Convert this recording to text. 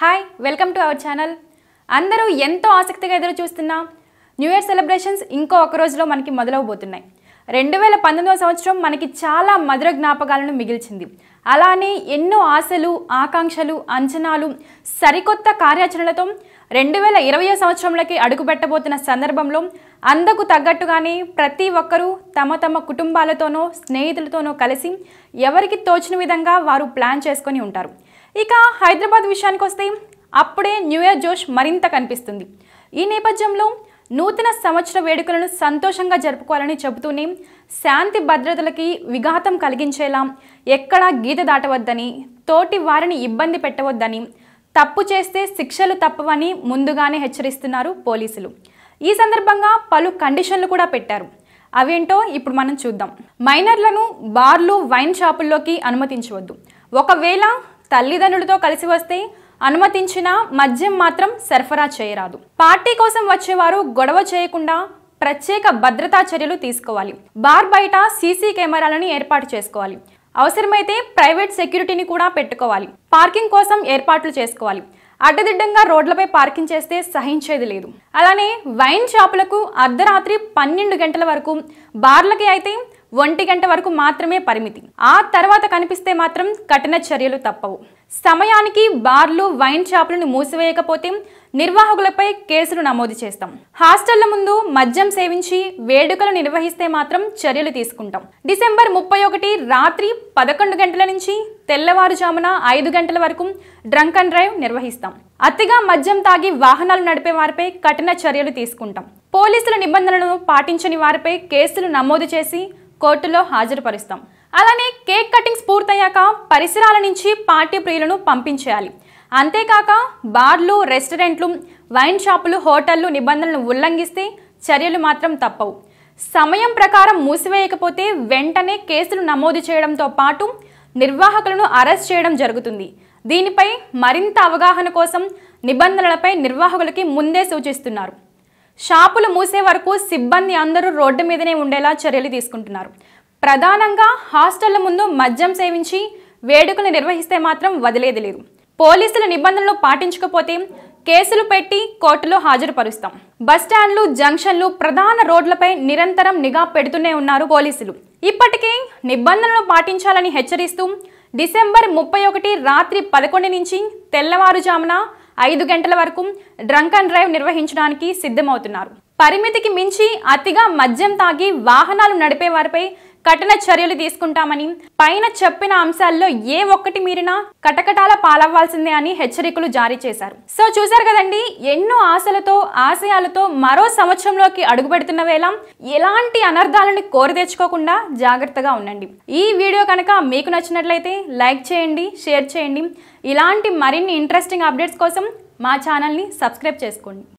hi welcome to our channel అందరూ ఎంతో ఆసక్తిగా ఎదురు చూస్తున్నా న్యూ ఇయర్ సెలబ్రేషన్స్ ఇంకో ఒక రోజులో మనకి మొదలవబోతున్నాయి రెండు వేల పంతొమ్మిదవ సంవత్సరం మనకి చాలా మధుర జ్ఞాపకాలను మిగిల్చింది అలానే ఎన్నో ఆశలు ఆకాంక్షలు అంచనాలు సరికొత్త కార్యాచరణలతో రెండు వేల ఇరవై సంవత్సరంలోకి అడుగుపెట్టబోతున్న సందర్భంలో అందకు తగ్గట్టుగానే ప్రతి ఒక్కరూ తమ తమ కుటుంబాలతోనో స్నేహితులతోనో కలిసి ఎవరికి తోచిన విధంగా వారు ప్లాన్ చేసుకొని ఉంటారు ఇక హైదరాబాద్ విషయానికి వస్తే అప్పుడే న్యూ ఇయర్ జోష్ మరింత కనిపిస్తుంది ఈ నేపథ్యంలో నూతన సంవత్సర వేడుకలను సంతోషంగా జరుపుకోవాలని చెబుతూనే శాంతి భద్రతలకి విఘాతం కలిగించేలా ఎక్కడా గీత దాటవద్దని తోటి వారిని ఇబ్బంది పెట్టవద్దని తప్పు చేస్తే శిక్షలు తప్పవని ముందుగానే హెచ్చరిస్తున్నారు పోలీసులు ఈ సందర్భంగా పలు కండిషన్లు కూడా పెట్టారు అవేంటో ఇప్పుడు మనం చూద్దాం మైనర్లను బార్లు వైన్ షాపుల్లోకి అనుమతించవద్దు ఒకవేళ తల్లిదండ్రులతో కలిసి వస్తే అనుమతించిన మద్యం మాత్రం సరఫరా చేయరాదు పార్టీ కోసం వచ్చేవారు గొడవ చేయకుండా ప్రత్యేక భద్రతా చర్యలు తీసుకోవాలి బార్ బయట సీసీ కెమెరాలను ఏర్పాటు చేసుకోవాలి అవసరమైతే ప్రైవేట్ సెక్యూరిటీని కూడా పెట్టుకోవాలి పార్కింగ్ కోసం ఏర్పాట్లు చేసుకోవాలి అడ్డదిడ్డంగా రోడ్లపై పార్కింగ్ చేస్తే సహించేది లేదు అలానే వైన్ షాపులకు అర్ధరాత్రి పన్నెండు గంటల వరకు బార్లకి అయితే ఒంటి గంట వరకు మాత్రమే పరిమితి ఆ తర్వాత కనిపిస్తే మాత్రం కఠిన చర్యలు తప్పవు సమయానికి బార్లు వైన్ షాపులను మూసివేయకపోతే నిర్వాహకులపై కేసులు నమోదు చేస్తాం హాస్టళ్ల ముందు మద్యం సేవించి వేడుకలు నిర్వహిస్తే మాత్రం చర్యలు తీసుకుంటాం డిసెంబర్ ముప్పై ఒకటి రాత్రి పదకొండు గంటల నుంచి తెల్లవారుజామున ఐదు గంటల వరకు డ్రంక్ అండ్ డ్రైవ్ నిర్వహిస్తాం అతిగా మద్యం తాగి వాహనాలు నడిపే వారిపై కఠిన చర్యలు తీసుకుంటాం పోలీసుల నిబంధనలను పాటించని వారిపై కేసులు నమోదు చేసి కోర్టులో హాజరుపరుస్తాం అలానే కేక్ కటింగ్స్ పూర్తయ్యాక పరిసరాల నుంచి పార్టీ ప్రియులను పంపించేయాలి అంతేకాక బార్లు రెస్టారెంట్లు వైన్ షాపులు హోటళ్లు నిబంధనలను ఉల్లంఘిస్తే చర్యలు మాత్రం తప్పవు సమయం ప్రకారం మూసివేయకపోతే వెంటనే కేసులు నమోదు చేయడంతో పాటు నిర్వాహకులను అరెస్ట్ చేయడం జరుగుతుంది దీనిపై మరింత అవగాహన కోసం నిబంధనలపై నిర్వాహకులకి ముందే సూచిస్తున్నారు షాపులు మూసే వరకు సిబ్బంది అందరూ రోడ్డు మీదనే ఉండేలా చర్యలు తీసుకుంటున్నారు ప్రధానంగా హాస్టళ్ల ముందు మద్యం సేవించి వేడుకలు నిర్వహిస్తే మాత్రం వదిలేది లేదు పోలీసుల నిబంధనలు పాటించకపోతే కేసులు పెట్టి కోర్టులో హాజరుపరుస్తాం బస్టాండ్లు జంక్షన్లు ప్రధాన రోడ్లపై నిరంతరం నిఘా పెడుతూనే ఉన్నారు పోలీసులు ఇప్పటికే నిబంధనలు పాటించాలని హెచ్చరిస్తూ డిసెంబర్ ముప్పై ఒకటి రాత్రి పదకొండు నుంచి తెల్లవారుజామున ఐదు గంటల వరకు డ్రంక్ అండ్ డ్రైవ్ నిర్వహించడానికి సిద్ధమవుతున్నారు పరిమితికి మించి అతిగా మద్యం తాగి వాహనాలు నడిపే వారిపై కఠిన చర్యలు తీసుకుంటామని పైన చెప్పిన అంశాల్లో ఏ ఒక్కటి మీరినా కటకటాల పాలవ్వాల్సిందే అని హెచ్చరికలు జారీ చేశారు సో చూశారు కదండి ఎన్నో ఆశలతో ఆశయాలతో మరో సంవత్సరంలోకి అడుగుపెడుతున్న వేళ ఎలాంటి అనర్థాలను కోరి తెచ్చుకోకుండా జాగ్రత్తగా ఉండండి ఈ వీడియో కనుక మీకు నచ్చినట్లయితే లైక్ చేయండి షేర్ చేయండి ఇలాంటి మరిన్ని ఇంట్రెస్టింగ్ అప్డేట్స్ కోసం మా ఛానల్ని సబ్స్క్రైబ్ చేసుకోండి